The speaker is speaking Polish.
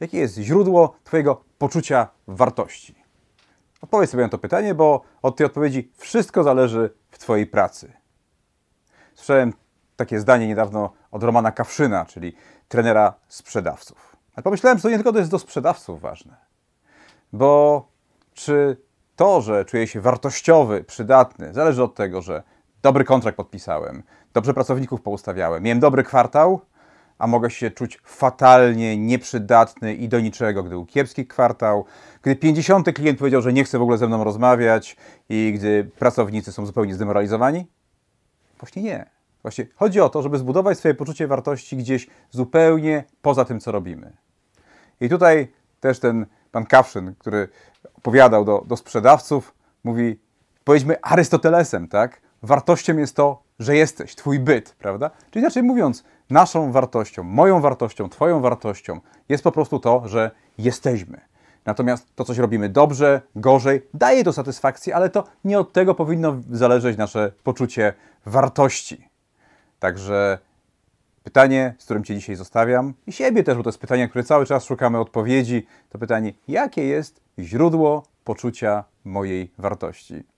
Jakie jest źródło Twojego poczucia wartości? Odpowiedz sobie na to pytanie, bo od tej odpowiedzi wszystko zależy w Twojej pracy. Słyszałem takie zdanie niedawno od Romana Kawszyna, czyli trenera sprzedawców. Ale pomyślałem, że to nie tylko to jest do sprzedawców ważne, bo czy to, że czuję się wartościowy, przydatny, zależy od tego, że dobry kontrakt podpisałem, dobrze pracowników poustawiałem, miałem dobry kwartał, a mogę się czuć fatalnie, nieprzydatny i do niczego, gdy był kiepski kwartał, gdy 50 klient powiedział, że nie chce w ogóle ze mną rozmawiać i gdy pracownicy są zupełnie zdemoralizowani? Właśnie nie. Właśnie chodzi o to, żeby zbudować swoje poczucie wartości gdzieś zupełnie poza tym, co robimy. I tutaj też ten pan Kawszyn, który opowiadał do, do sprzedawców, mówi, powiedzmy Arystotelesem, tak? Wartością jest to, że jesteś, twój byt, prawda? Czyli inaczej mówiąc, naszą wartością, moją wartością, twoją wartością jest po prostu to, że jesteśmy. Natomiast to, coś robimy dobrze, gorzej, daje to satysfakcję, ale to nie od tego powinno zależeć nasze poczucie wartości. Także pytanie, z którym Cię dzisiaj zostawiam, i siebie też, bo to jest pytanie, które cały czas szukamy odpowiedzi, to pytanie, jakie jest źródło poczucia mojej wartości?